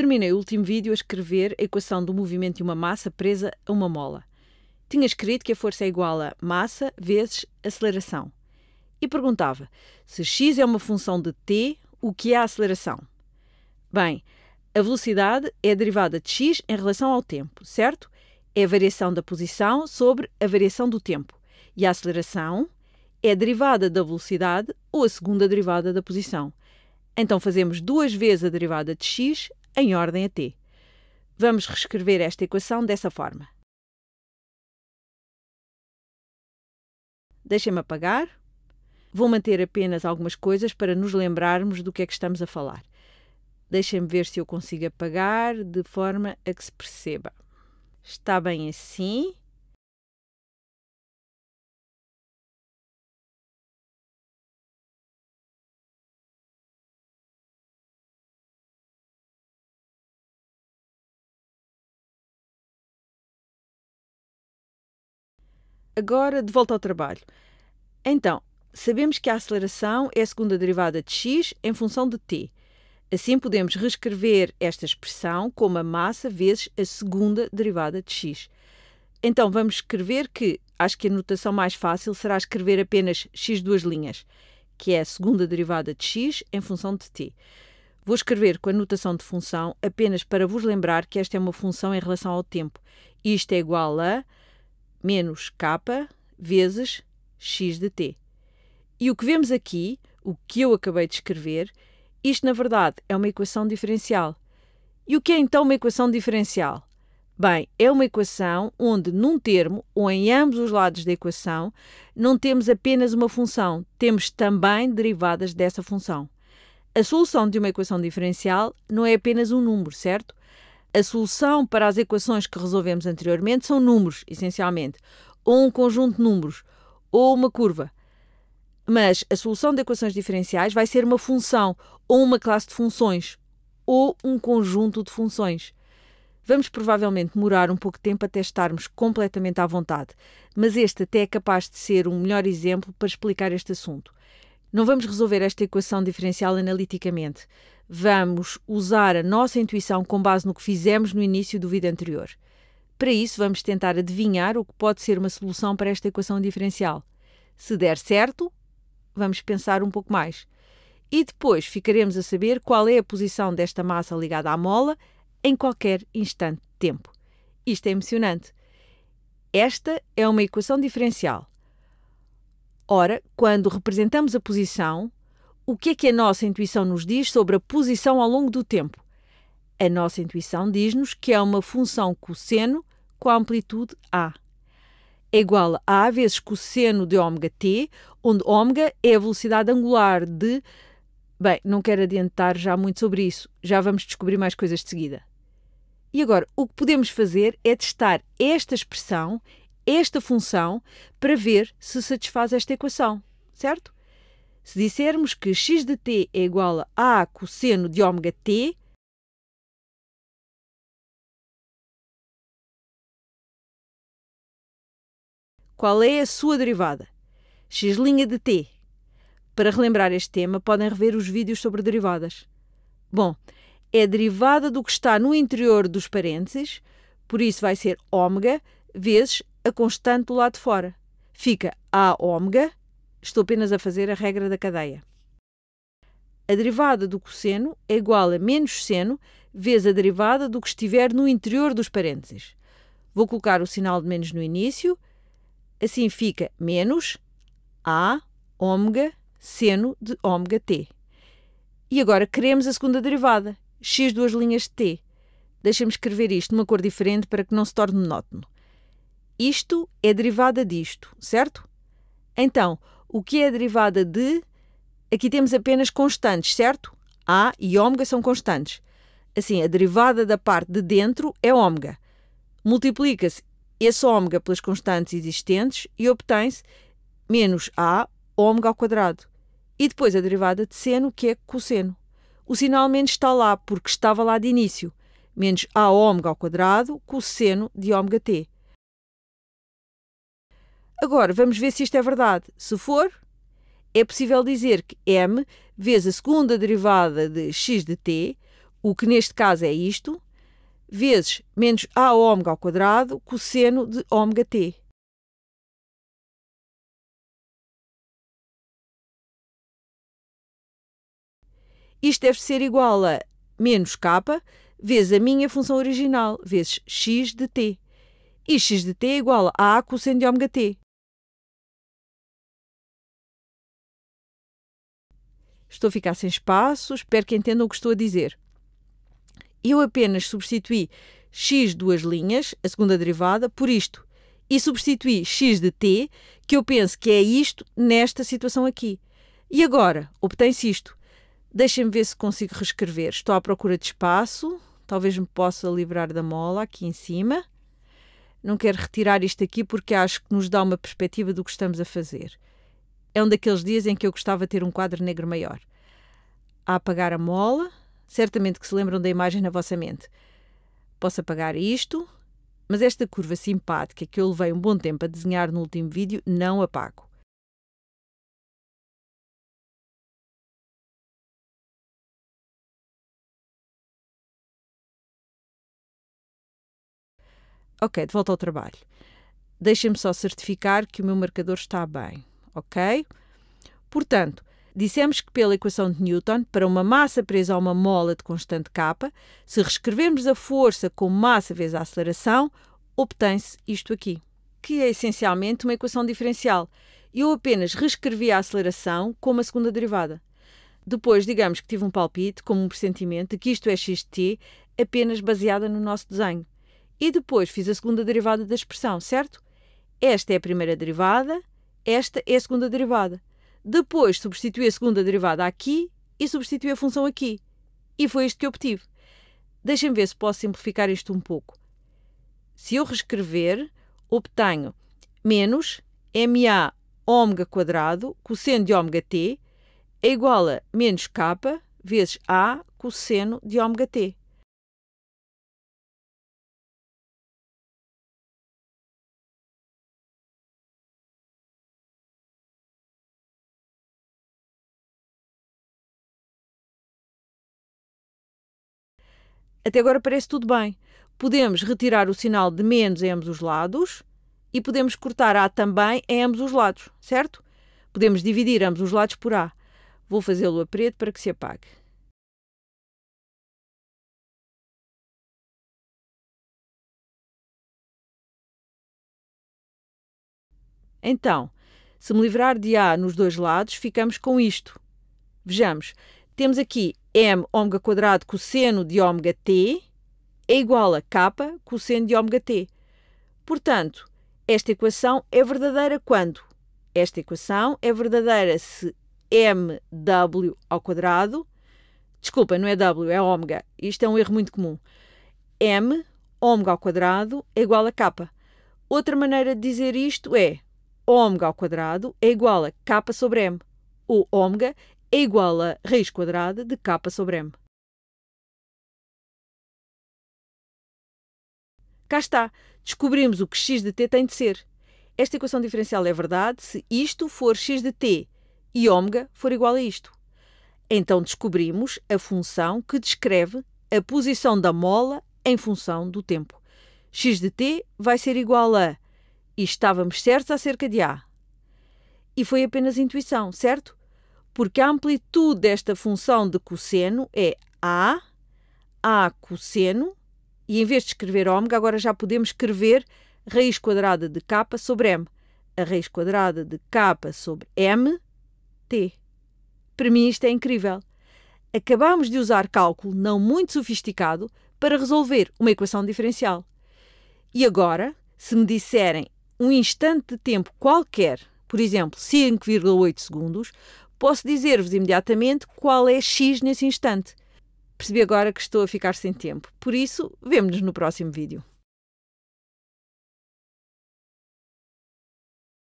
Terminei o último vídeo a escrever a equação do movimento de uma massa presa a uma mola. Tinha escrito que a força é igual a massa vezes aceleração. E perguntava: se x é uma função de t, o que é a aceleração? Bem, a velocidade é a derivada de x em relação ao tempo, certo? É a variação da posição sobre a variação do tempo. E a aceleração é a derivada da velocidade ou a segunda derivada da posição. Então fazemos duas vezes a derivada de x em ordem a t. Vamos reescrever esta equação dessa forma. Deixem-me apagar. Vou manter apenas algumas coisas para nos lembrarmos do que é que estamos a falar. Deixem-me ver se eu consigo apagar de forma a que se perceba. Está bem assim. Agora, de volta ao trabalho. Então, sabemos que a aceleração é a segunda derivada de x em função de t. Assim, podemos reescrever esta expressão como a massa vezes a segunda derivada de x. Então, vamos escrever que, acho que a notação mais fácil será escrever apenas x duas linhas, que é a segunda derivada de x em função de t. Vou escrever com a notação de função apenas para vos lembrar que esta é uma função em relação ao tempo. Isto é igual a menos K vezes x de t. E o que vemos aqui, o que eu acabei de escrever, isto na verdade é uma equação diferencial. E o que é então uma equação diferencial? Bem, é uma equação onde num termo ou em ambos os lados da equação não temos apenas uma função, temos também derivadas dessa função. A solução de uma equação diferencial não é apenas um número, certo? A solução para as equações que resolvemos anteriormente são números, essencialmente, ou um conjunto de números, ou uma curva. Mas a solução de equações diferenciais vai ser uma função, ou uma classe de funções, ou um conjunto de funções. Vamos provavelmente demorar um pouco de tempo até estarmos completamente à vontade, mas este até é capaz de ser um melhor exemplo para explicar este assunto. Não vamos resolver esta equação diferencial analiticamente. Vamos usar a nossa intuição com base no que fizemos no início do vídeo anterior. Para isso, vamos tentar adivinhar o que pode ser uma solução para esta equação diferencial. Se der certo, vamos pensar um pouco mais. E depois ficaremos a saber qual é a posição desta massa ligada à mola em qualquer instante de tempo. Isto é emocionante. Esta é uma equação diferencial. Ora, quando representamos a posição, o que é que a nossa intuição nos diz sobre a posição ao longo do tempo? A nossa intuição diz-nos que é uma função cosseno com a amplitude A. É igual a A vezes cosseno de ômega t, onde ômega é a velocidade angular de. Bem, não quero adiantar já muito sobre isso, já vamos descobrir mais coisas de seguida. E agora, o que podemos fazer é testar esta expressão esta função para ver se satisfaz esta equação, certo? Se dissermos que x de t é igual a a cosseno de ômega t, qual é a sua derivada? x' de t. Para relembrar este tema, podem rever os vídeos sobre derivadas. Bom, é derivada do que está no interior dos parênteses, por isso vai ser ômega vezes a constante do lado de fora. Fica A ômega, estou apenas a fazer a regra da cadeia. A derivada do cosseno é igual a menos seno vezes a derivada do que estiver no interior dos parênteses. Vou colocar o sinal de menos no início, assim fica menos A ômega seno de ômega t. E agora queremos a segunda derivada, x duas linhas de t. Deixa-me escrever isto numa cor diferente para que não se torne monótono. Isto é derivada disto, certo? Então, o que é derivada de. Aqui temos apenas constantes, certo? A e ômega são constantes. Assim, a derivada da parte de dentro é ômega. Multiplica-se esse ômega pelas constantes existentes e obtém-se menos A ômega ao quadrado. E depois a derivada de seno, que é cosseno. O sinal menos está lá porque estava lá de início. Menos A ômega ao quadrado cosseno de ômega t. Agora, vamos ver se isto é verdade. Se for, é possível dizer que m vezes a segunda derivada de x de t, o que neste caso é isto, vezes menos a ômega ao quadrado cosseno de ômega t. Isto deve ser igual a menos k vezes a minha função original, vezes x de t. E x de t é igual a a cosseno de ômega t. Estou a ficar sem espaço, espero que entendam o que estou a dizer. Eu apenas substituí x duas linhas, a segunda derivada, por isto. E substituí x de t, que eu penso que é isto nesta situação aqui. E agora, obtém-se isto. Deixem-me ver se consigo reescrever. Estou à procura de espaço, talvez me possa livrar da mola aqui em cima. Não quero retirar isto aqui porque acho que nos dá uma perspectiva do que estamos a fazer é um daqueles dias em que eu gostava de ter um quadro negro maior. A apagar a mola, certamente que se lembram da imagem na vossa mente. Posso apagar isto, mas esta curva simpática que eu levei um bom tempo a desenhar no último vídeo não apago. Ok, de volta ao trabalho. Deixem-me só certificar que o meu marcador está bem ok? Portanto, dissemos que pela equação de Newton, para uma massa presa a uma mola de constante K, se reescrevermos a força como massa vezes a aceleração, obtém-se isto aqui, que é essencialmente uma equação diferencial. Eu apenas reescrevi a aceleração como a segunda derivada. Depois, digamos que tive um palpite, como um pressentimento, de que isto é x de t, apenas baseada no nosso desenho. E depois fiz a segunda derivada da expressão, certo? Esta é a primeira derivada, esta é a segunda derivada. Depois substituí a segunda derivada aqui e substituí a função aqui. E foi isto que obtive. Deixem-me ver se posso simplificar isto um pouco. Se eu reescrever, obtenho menos MA ômega quadrado cosseno de ômega t é igual a menos k vezes A cosseno de ômega t. Até agora parece tudo bem. Podemos retirar o sinal de menos em ambos os lados e podemos cortar A também em ambos os lados, certo? Podemos dividir ambos os lados por A. Vou fazê-lo a preto para que se apague. Então, se me livrar de A nos dois lados, ficamos com isto. Vejamos, temos aqui m ômega quadrado cosseno de ômega t é igual a k cosseno de ômega t. Portanto, esta equação é verdadeira quando? Esta equação é verdadeira se mw ao quadrado, desculpa, não é w, é ômega, isto é um erro muito comum, m ômega ao quadrado é igual a k. Outra maneira de dizer isto é ômega ao quadrado é igual a k sobre m. O ômega é igual a raiz quadrada de k sobre m. Cá está, descobrimos o que x de t tem de ser. Esta equação diferencial é verdade se isto for x de t e ômega for igual a isto. Então descobrimos a função que descreve a posição da mola em função do tempo. x de t vai ser igual a e estávamos certos acerca de A. E foi apenas intuição, certo? porque a amplitude desta função de cosseno é A, A cosseno, e em vez de escrever ômega, agora já podemos escrever raiz quadrada de k sobre m. A raiz quadrada de k sobre m, t. Para mim isto é incrível. Acabamos de usar cálculo não muito sofisticado para resolver uma equação diferencial. E agora, se me disserem um instante de tempo qualquer, por exemplo, 5,8 segundos, Posso dizer-vos imediatamente qual é X nesse instante. Percebi agora que estou a ficar sem tempo, por isso, vemo-nos no próximo vídeo.